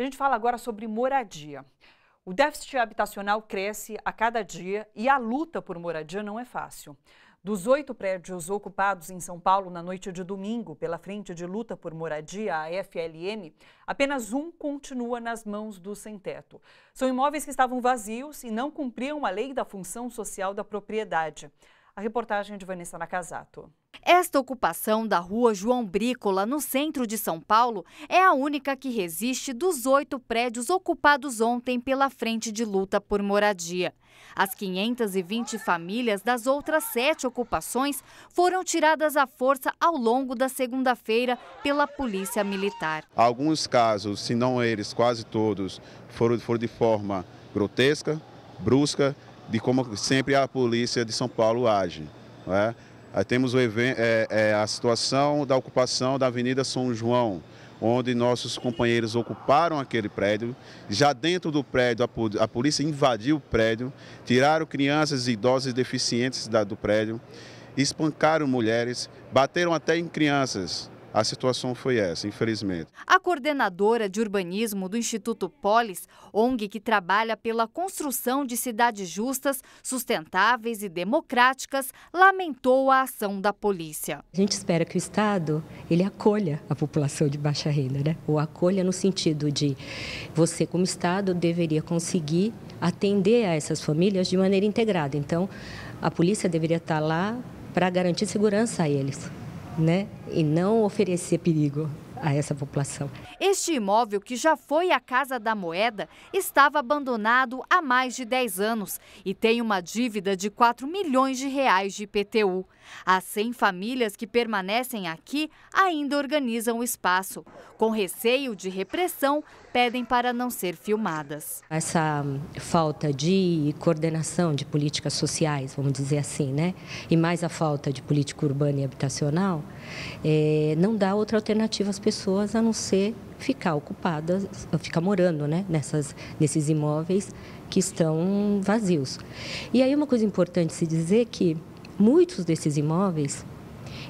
A gente fala agora sobre moradia. O déficit habitacional cresce a cada dia e a luta por moradia não é fácil. Dos oito prédios ocupados em São Paulo na noite de domingo pela Frente de Luta por Moradia, a FLM, apenas um continua nas mãos do sem-teto. São imóveis que estavam vazios e não cumpriam a lei da função social da propriedade. A reportagem de Vanessa Nakazato. Esta ocupação da rua João Brícola, no centro de São Paulo, é a única que resiste dos oito prédios ocupados ontem pela Frente de Luta por Moradia. As 520 famílias das outras sete ocupações foram tiradas à força ao longo da segunda-feira pela Polícia Militar. Alguns casos, se não eles, quase todos, foram, foram de forma grotesca, brusca de como sempre a polícia de São Paulo age. É? Aí temos evento, é, é, a situação da ocupação da Avenida São João, onde nossos companheiros ocuparam aquele prédio. Já dentro do prédio, a polícia invadiu o prédio, tiraram crianças e idosos deficientes do prédio, espancaram mulheres, bateram até em crianças a situação foi essa, infelizmente. A coordenadora de urbanismo do Instituto Polis, ONG que trabalha pela construção de cidades justas, sustentáveis e democráticas, lamentou a ação da polícia. A gente espera que o Estado ele acolha a população de baixa renda, né? Ou acolha no sentido de você, como Estado, deveria conseguir atender a essas famílias de maneira integrada. Então, a polícia deveria estar lá para garantir segurança a eles né? E não oferecer perigo a essa população. Este imóvel, que já foi a Casa da Moeda, estava abandonado há mais de 10 anos e tem uma dívida de 4 milhões de reais de IPTU. As 100 famílias que permanecem aqui ainda organizam o espaço. Com receio de repressão, pedem para não ser filmadas. Essa hum, falta de coordenação de políticas sociais, vamos dizer assim, né? E mais a falta de política urbana e habitacional, é, não dá outra alternativa às pessoas pessoas a não ser ficar ocupadas, ficar morando né, nessas, nesses imóveis que estão vazios. E aí uma coisa importante se dizer que muitos desses imóveis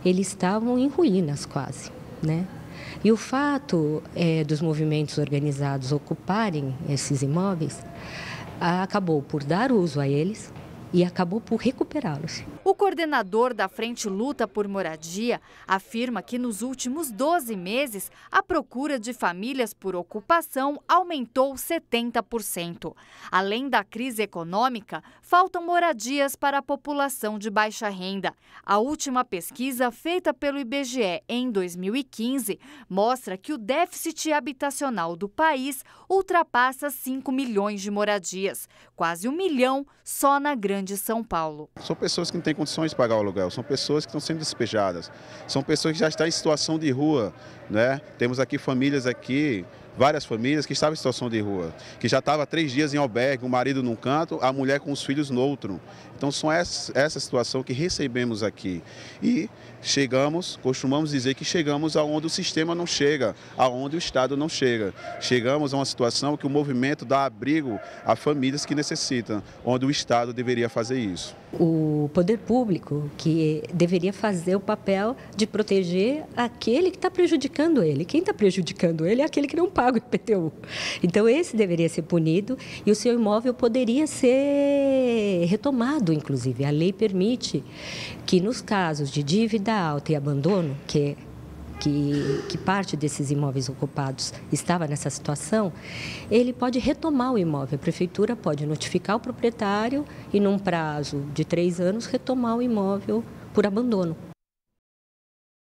eles estavam em ruínas quase, né? E o fato é, dos movimentos organizados ocuparem esses imóveis acabou por dar uso a eles, e acabou por recuperá-los. O coordenador da Frente Luta por Moradia afirma que nos últimos 12 meses a procura de famílias por ocupação aumentou 70%. Além da crise econômica, faltam moradias para a população de baixa renda. A última pesquisa feita pelo IBGE em 2015 mostra que o déficit habitacional do país ultrapassa 5 milhões de moradias, quase um milhão só na grande Grande, São Paulo. São pessoas que não têm condições de pagar o aluguel, são pessoas que estão sendo despejadas, são pessoas que já estão em situação de rua. Né? Temos aqui famílias aqui várias famílias que estavam em situação de rua, que já estava três dias em albergue, o marido num canto, a mulher com os filhos no outro. Então são essa, essa situação que recebemos aqui. E chegamos, costumamos dizer que chegamos aonde o sistema não chega, aonde o Estado não chega. Chegamos a uma situação que o movimento dá abrigo a famílias que necessitam, onde o Estado deveria fazer isso. O poder público que deveria fazer o papel de proteger aquele que está prejudicando ele. Quem está prejudicando ele é aquele que não paga pago IPTU. Então, esse deveria ser punido e o seu imóvel poderia ser retomado, inclusive. A lei permite que, nos casos de dívida alta e abandono, que é, que, que, parte desses imóveis ocupados estava nessa situação, ele pode retomar o imóvel. A prefeitura pode notificar o proprietário e, num prazo de três anos, retomar o imóvel por abandono.